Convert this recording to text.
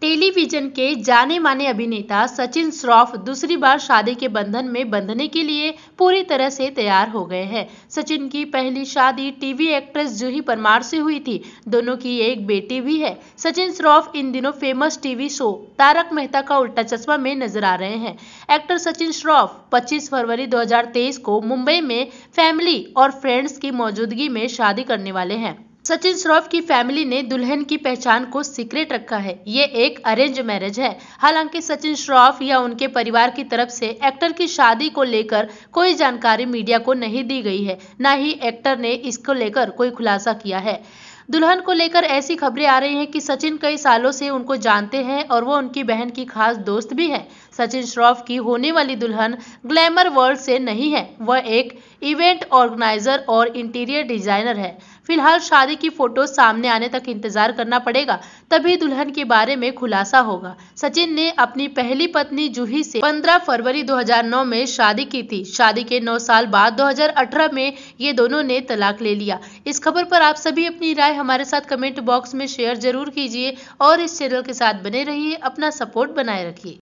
television के जाने माने अभिनेता सचिन श्रॉफ दूसरी बार शादी के बंधन में बंधने के लिए पूरी तरह से तैयार हो गए हैं सचिन की पहली शादी टीवी एक्ट्रेस जूही परमार से हुई थी दोनों की एक बेटी भी है सचिन श्रॉफ इन दिनों famous TV show Tarak Mehta ka Ooltah चश्मा में नजर आ रहे हैं एक्टर सचिन श्रॉफ पच्चीस फरवरी दो को मुंबई में फैमिली और फ्रेंड्स की मौजूदगी में शादी करने वाले हैं सचिन श्रॉफ की फैमिली ने दुल्हन की पहचान को सीक्रेट रखा है ये एक अरेंज मैरिज है हालांकि सचिन श्रॉफ या उनके परिवार की तरफ से एक्टर की शादी को लेकर कोई जानकारी मीडिया को नहीं दी गई है न ही एक्टर ने इसको लेकर कोई खुलासा किया है दुल्हन को लेकर ऐसी खबरें आ रही हैं कि सचिन कई सालों से उनको जानते हैं और वो उनकी बहन की खास दोस्त भी है सचिन श्रॉफ की होने वाली दुल्हन ग्लैमर वर्ल्ड से नहीं है वह एक इवेंट ऑर्गेनाइजर और इंटीरियर डिजाइनर है फिलहाल शादी की फोटो सामने आने तक इंतजार करना पड़ेगा तभी दुल्हन के बारे में खुलासा होगा सचिन ने अपनी पहली पत्नी जूही से 15 फरवरी 2009 में शादी की थी शादी के 9 साल बाद 2018 में ये दोनों ने तलाक ले लिया इस खबर पर आप सभी अपनी राय हमारे साथ कमेंट बॉक्स में शेयर जरूर कीजिए और इस चैनल के साथ बने रहिए अपना सपोर्ट बनाए रखिए